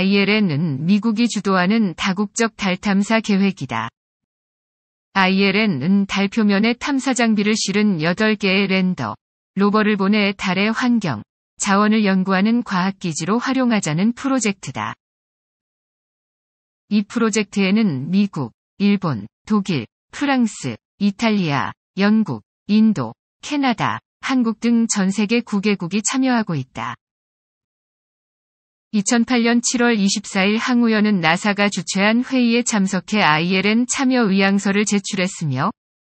ILN은 미국이 주도하는 다국적 달 탐사 계획이다. ILN은 달 표면에 탐사 장비를 실은 8개의 랜더, 로버를 보내 달의 환경, 자원을 연구하는 과학기지로 활용하자는 프로젝트다. 이 프로젝트에는 미국, 일본, 독일, 프랑스, 이탈리아, 영국, 인도, 캐나다, 한국 등 전 세계 9개국이 참여하고 있다. 2008년 7월 24일 항우연은 나사가 주최한 회의에 참석해 ILN 참여 의향서를 제출했으며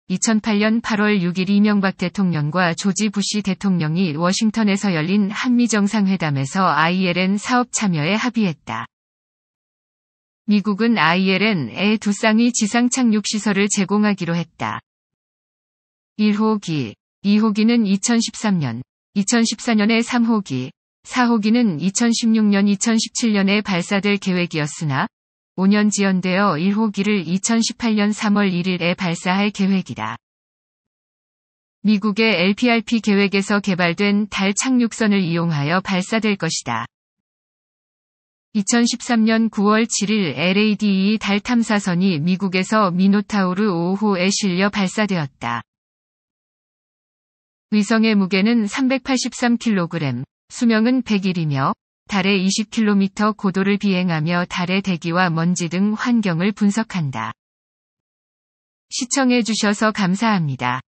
2008년 8월 6일 이명박 대통령과 조지 부시 대통령이 워싱턴에서 열린 한미정상회담에서 ILN 사업 참여에 합의했다. 미국은 ILN에 두 쌍의 지상 착륙 시설을 제공하기로 했다. 1호기, 2호기는 2013년, 2014년에 3호기, 4호기는 2016년 2017년에 발사될 계획이었으나 5년 지연되어 1호기를 2018년 3월 1일에 발사할 계획이다. 미국의 LPRP 계획에서 개발된 달 착륙선을 이용하여 발사될 것이다. 2013년 9월 7일 LADE 달 탐사선이 미국에서 미노타우르 5호에 실려 발사되었다. 위성의 무게는 383kg, 수명은 100일이며 달에 20km 고도를 비행하며 달의 대기와 먼지 등 환경을 분석한다. 시청해주셔서 감사합니다.